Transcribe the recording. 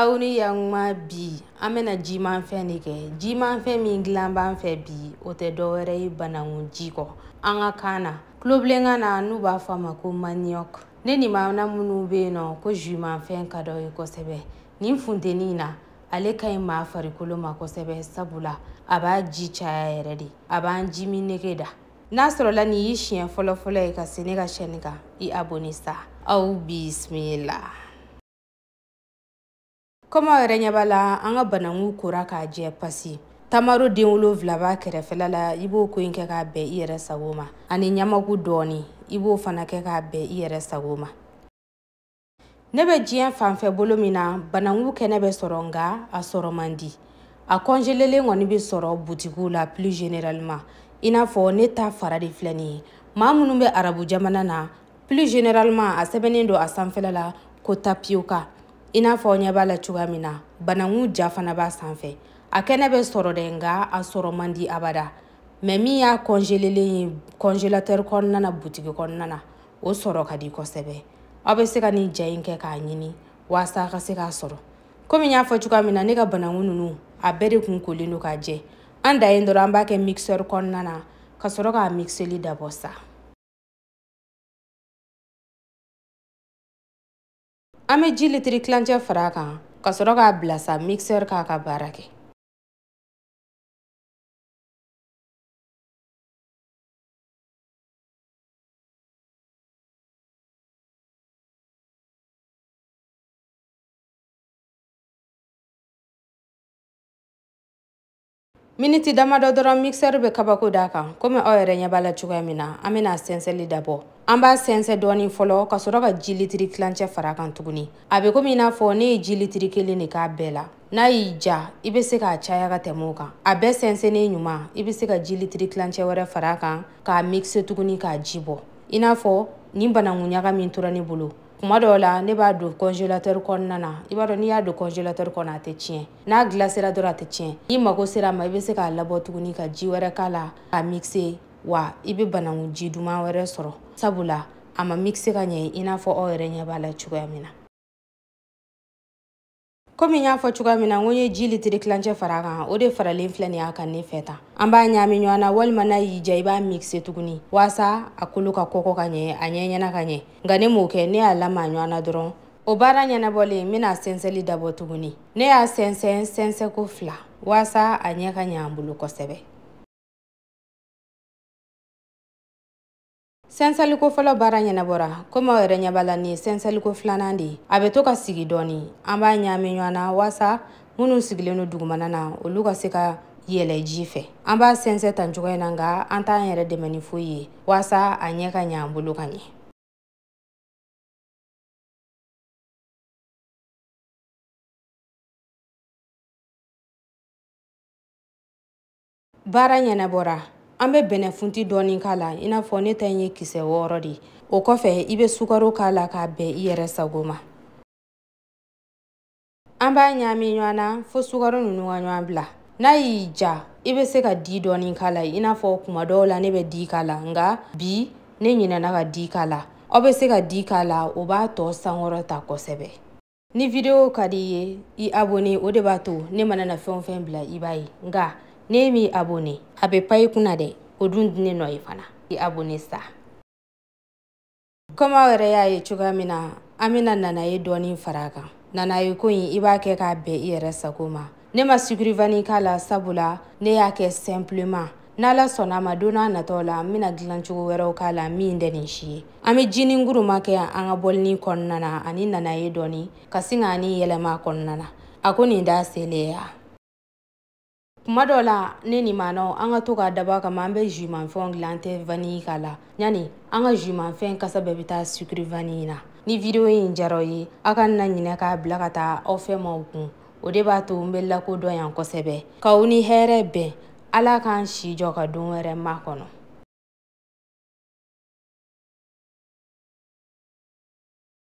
aw ni yan bi an bɛna jimanfɛn de kɛ jimanfɛn min gilan b'an fɛ bi o tɛ dɔwɛrɛ ye bananku kɔ an ka kan na kulobilenkan na n'u b'a fɔ a ma ko maniyɔk ne nimana minnu be yen nɔ ko jumanfɛn ka dɔ ye kosɛbɛ nin funteni na ale ka ɲi maa farikolo ma kosɛbɛ sabula a b'a ji caya yɛrɛ de a b'an jimi nege da n'a sɔrɔla nin y'i siɲɛ fɔlɔfɔlɔ ye ka se ne ka shɛni kan i abone sa aw bisimila kɔma yɛrɛ ɲɛ b'a la an ka banangu kora k'a jɛ pasi tamaro den wolonfila b'a kɛrɛfɛla la i b'o ko in kɛ k'a bɛn i yɛrɛ sago ma ani ɲamaku dɔɔni i b'o fana kɛ k'a bɛn i yɛrɛ sago ma ne bɛ diɲɛ fanfɛ bolo min na banangu kɛnɛ bɛ sɔrɔ nga a sɔrɔ man di a kɔnjelelen kɔni bɛ sɔrɔ butigiw la plus généralement i n'a fɔ ne ta fara de filɛ nin ye maa minnu bɛ arabu jamana na plus généralement a sɛbɛnnen don a sanfɛla la ko tapioka i n'a fɔ ɲɛ b'a la cogoya min na banangu ja fana b'a sanfɛ a kɛnɛ bɛ sɔrɔ dɛ nga a sɔrɔ man di abada mɛ min y'a kɔnzelelen ye kɔnzelatɛri kɔnɔna na butigi kɔnɔna na o sɔrɔ ka di kosɛbɛ aw bɛ se ka nin ja in kɛ k'a ɲini waasa a ka se k'a sɔrɔ komi y'a fɔ cogoya min na ne ka banangu nunu a bɛɛ de kun kolen do k'a jɛ an da yen dɔrɔn an b'a kɛ mixɛri kɔnɔna na ka sɔrɔ k'a mixeli dabɔ sa an bɛ ji litiri tilancɛ fara a kan ka sɔrɔ k'a bila sa mikisɛri k'a ka baara kɛ. miniti damadɔ dɔrɔn mikisɛri bɛ kabako d'a kan komi aw yɛrɛ ɲɛ b'a la cogoya min na an bɛna sɛnsɛnli dabɔ. an b'a sɛnsɛn dɔɔni fɔlɔ ka sɔrɔ ka ji litiri kilancɛ fara kan tuguni a be komi i n'a fɔ ne ye ji litiri kelen de k'a bɛɛ la n'a y'i ja i be se k'a caya ka tɛmɛ o kan a bɛɛ sɛnsɛnnen ɲuman i be se ka ji litiri kilancɛ wɛrɛ fara kan k'a mikise tuguni k'a ji bɔ i n'a fɔ nin banangu ɲaga min tora ne bolo kuma dɔw la ne b'a don congélateur kɔnɔna na i b'a dɔn n'i y'a don congélateur kɔnɔ a tɛ tiɲɛ n'a gilasera dɔrɔn a tɛ tiɲɛ n'i mago sera a ma i be se k'a labɔ tuguni ka ji wɛrɛ k'a la k'a mixe wa i be bananku ji duman wɛrɛ sɔrɔ sabula a ma mixe ka ɲɛ i n'a fɔ aw yɛrɛ ɲɛ b'a la cogoya min na komi n y'a fɔ cogoya min na n ko ye ji litiri kilancɛ far'a kan o de faralen filɛ nin y'a kan ne fɛ ta an b'a ɲaami ɲɔgɔn na walima n'a y'i diya i b'a mixe tuguni waasa a kolo ka kɔkɔ ka ɲɛ a ɲɛɲɛna ka ɲɛ nka ne m'o kɛ ne y'a lama ɲɔgn na dɔrɔn o baara ɲɛnabɔlen n bena sɛnsɛli dabɔ tuguni ne y'a sɛnsɛn sɛnsɛ ko fila waasa a ɲɛ ka ɲɛ an bolo kosɛbɛ sɛnsɛliko fɔlɔ baara ɲɛnabɔra komi aw yɛrɛ ɲɛb'a ni sɛnsɛliko filanan de a bɛ to ka sigi dɔɔni an b'a ɲaami ɲɔgɔn na waasa minnu sigilen no dugumana na olu ka se ka yɛlɛ ji fɛ an b'a sɛnsɛ tan cogoya na nka an t'an yɛrɛ dɛmɛ ni foyi ye waasa a ɲɛ ka ɲa an bolo ka ɲɛ baara ɲɛnabɔra an bɛ bɛnɛfunti dɔɔni k'a la i n'a fɔ ne ta in ye kisɛ wɔɔrɔ de ye o kɔfɛ i bɛ sukaro k'a la k'a bɛn i yɛrɛ sago ma an b'a ɲagami ɲɔgɔn na fo sukaro ninnu ka ɲɔgɔn bila n'a y'i ja i bɛ se ka di dɔɔni k'a la i n'a fɔ kuma dɔw la ne bɛ di k'a la nka bi ne ɲinɛna ka di k'a la aw bɛ se ka di k'a la o b'a tɔ sankɔrɔta kosɛbɛ ni video ka di i ye i abone o de b'a to ne mana na fɛn o fɛn bila i b'a ye nka ne min abone a bɛ pan i kunna dɛ o dun di ne nɔ ye fana i abone sa kɔmi yɛrɛ y'a ye cogoya min na an bena nana ye dɔɔnin fara kan nana ye ko yi i b'a kɛ k'a bɛn i yɛrɛ sago ma ne ma sugurifani k'a la sabula ne y'a kɛ simplement n'ala sɔnna ma don nataw la n bena dilancogo wɛrɛw k'a la min tɛ nin si ye an be jinin guruma kɛ an ka bɔlini kɔnɔna na ani nanaye dɔɔni ka sin k'ani yɛlɛma a kɔnɔna na a ko nin da seleya kuma dɔ la ne ni maanaw an ka to k'a daba kama an bɛ jumanfɛnw gilan an tɛ vani k'a la ɲani an ka jumanfɛn kasa bɛɛ bɛ taa sukiri vani na ni video in jaraw ye aw ka na ɲinɛ k'a bila ka taa aw fɛn maw kun o de b'a to n bɛ lakodɔn yan kosɛbɛ k'aw ni hɛrɛ bɛn ala k'an si jɔ ka don wɛrɛ ma kɔnɔ